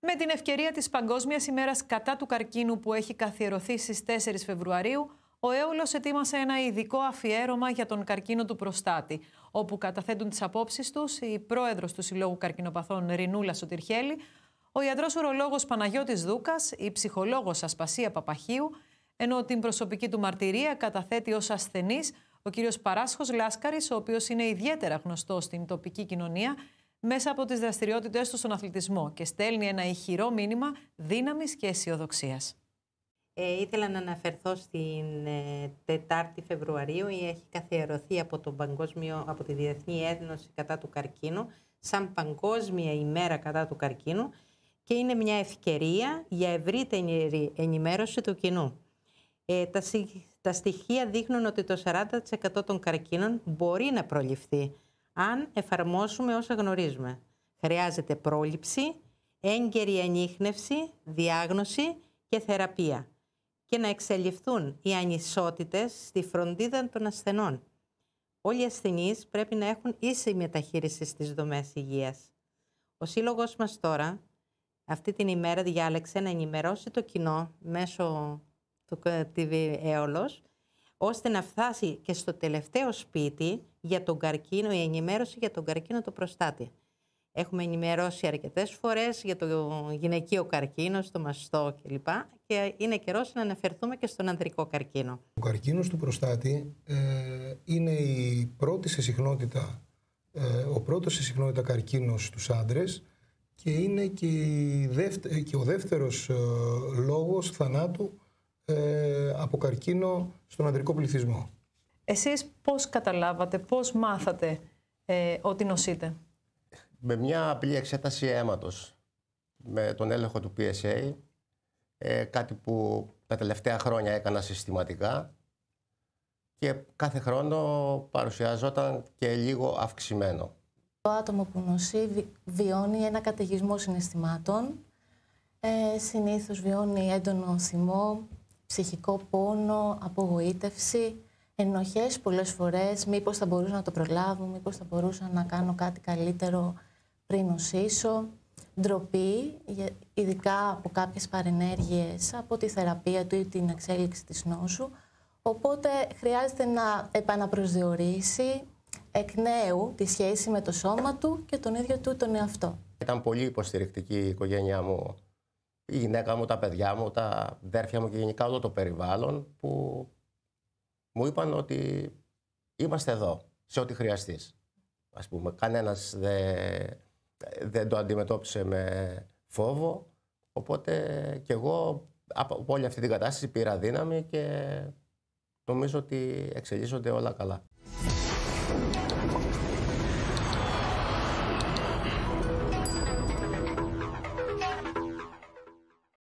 Με την ευκαιρία της Παγκόσμιας ημέρας κατά του καρκίνου που έχει καθιερωθεί στις 4 Φεβρουαρίου, ο Έολος ετοίμασε ένα ειδικό αφιέρωμα για τον καρκίνο του προστάτη, όπου καταθέτουν τις απόψεις τους η πρόεδρος του Συλλόγου Καρκινοπαθών Ρινούλα Σωτηρχέλη, ο ιατρός ουρολόγος Παναγιώτης Δούκας, η ψυχολόγος Ασπασία Παπαχίου, ενώ την προσωπική του μαρτυρία καταθέτει ως ασθενής ο κύριος Παράσχος Λάσκαρης, ο οποίος είναι ιδιαίτερα γνωστός στην τοπική κοινωνία μέσα από τις δραστηριότητές του στον αθλητισμό και στέλνει ένα ηχηρό μήνυμα δύναμης και αισιοδοξίας. Ε, ήθελα να αναφερθώ στην 4η ε, Φεβρουαρίου η έχει καθιερωθεί από, τον παγκόσμιο, από τη Διεθνή Ένωση κατά του Καρκίνου σαν Παγκόσμια ημέρα κατά του Καρκίνου και είναι μια ευκαιρία για ευρύτερη ενημέρωση του κοινού. Ε, τα, τα στοιχεία δείχνουν ότι το 40% των καρκίνων μπορεί να προληφθεί αν εφαρμόσουμε όσα γνωρίζουμε. Χρειάζεται πρόληψη, έγκαιρη ανείχνευση, διάγνωση και θεραπεία και να εξελιχθούν οι ανισότητες στη φροντίδα των ασθενών. Όλοι οι ασθενείς πρέπει να έχουν ίση μεταχείριση στις δομές υγείας. Ο σύλλογος μας τώρα αυτή την ημέρα διάλεξε να ενημερώσει το κοινό μέσω του TV ώστε να φτάσει και στο τελευταίο σπίτι για τον καρκίνο, η ενημέρωση για τον καρκίνο το προστάτη. Έχουμε ενημερώσει αρκετές φορές για το γυναικείο καρκίνο, στο μαστό κλπ. Και είναι καιρός να αναφερθούμε και στον ανδρικό καρκίνο. Ο καρκίνος του προστάτη ε, είναι η πρώτη σε συχνότητα, ε, ο πρώτος σε συχνότητα καρκίνος στους άντρες και είναι και, ε, και ο δεύτερος ε, λόγος θανάτου ε, από καρκίνο στον ανδρικό πληθυσμό. Εσείς πώς καταλάβατε, πώς μάθατε ε, ότι νοσείτε. Με μια απλή εξέταση αίματος, με τον έλεγχο του PSA, ε, κάτι που τα τελευταία χρόνια έκανα συστηματικά και κάθε χρόνο παρουσιαζόταν και λίγο αυξημένο. Το άτομο που νοσεί βιώνει ένα καταιγισμό συναισθημάτων. Ε, συνήθως βιώνει έντονο θυμό, ψυχικό πόνο, απογοήτευση, ενοχές πολλές φορές, μήπως θα μπορούσα να το προλάβω, μήπως θα μπορούσα να κάνω κάτι καλύτερο πριν νοσήσω, ντροπή, ειδικά από κάποιες παρενέργειες, από τη θεραπεία του ή την εξέλιξη της νόσου, οπότε χρειάζεται να επαναπροσδιορίσει εκ νέου τη σχέση με το σώμα του και τον ίδιο του τον εαυτό. Ήταν πολύ υποστηρικτική η οικογένειά μου, η γυναίκα μου, τα παιδιά μου, τα αδέρφια μου και γενικά όλο το περιβάλλον που μου είπαν ότι είμαστε εδώ σε ό,τι χρειαστείς. Ας πούμε, κανένας δεν, δεν το αντιμετώπισε με φόβο, οπότε και εγώ από όλη αυτή την κατάσταση πήρα δύναμη και νομίζω ότι εξελίσσονται όλα καλά.